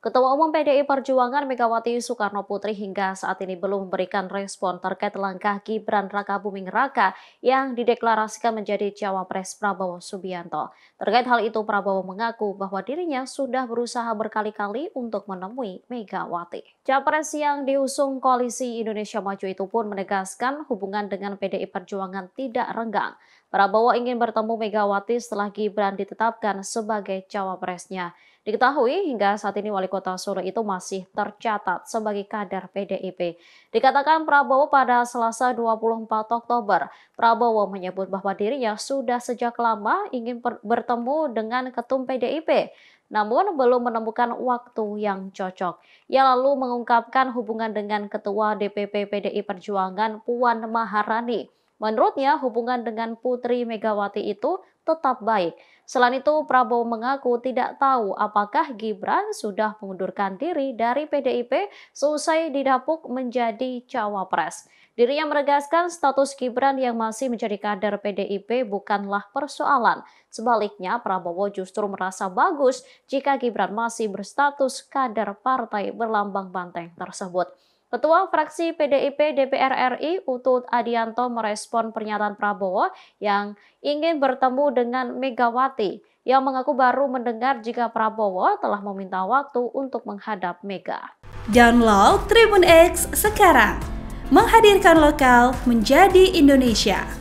Ketua Umum PDI Perjuangan Megawati Soekarno Putri hingga saat ini belum memberikan respon terkait langkah Gibran Raka Buming Raka yang dideklarasikan menjadi cawapres Prabowo Subianto. Terkait hal itu Prabowo mengaku bahwa dirinya sudah berusaha berkali-kali untuk menemui Megawati. Capres yang diusung Koalisi Indonesia Maju itu pun menegaskan hubungan dengan PDI Perjuangan tidak renggang. Prabowo ingin bertemu Megawati setelah Gibran ditetapkan sebagai cawapresnya. Diketahui hingga saat ini wali kota Solo itu masih tercatat sebagai kader PDIP. Dikatakan Prabowo pada Selasa 24 Oktober, Prabowo menyebut bahwa dirinya sudah sejak lama ingin bertemu dengan ketum PDIP namun belum menemukan waktu yang cocok. Ia lalu mengungkapkan hubungan dengan Ketua DPP PDI Perjuangan Puan Maharani. Menurutnya, hubungan dengan Putri Megawati itu tetap baik. Selain itu, Prabowo mengaku tidak tahu apakah Gibran sudah mengundurkan diri dari PDIP selesai didapuk menjadi cawapres. Dirinya menegaskan status Gibran yang masih menjadi kader PDIP bukanlah persoalan. Sebaliknya, Prabowo justru merasa bagus jika Gibran masih berstatus kader partai berlambang banteng tersebut. Ketua Fraksi PDIP DPR RI Utut Adianto merespon pernyataan Prabowo yang ingin bertemu dengan Megawati yang mengaku baru mendengar jika Prabowo telah meminta waktu untuk menghadap Mega. Download Tribun X sekarang, menghadirkan lokal menjadi Indonesia.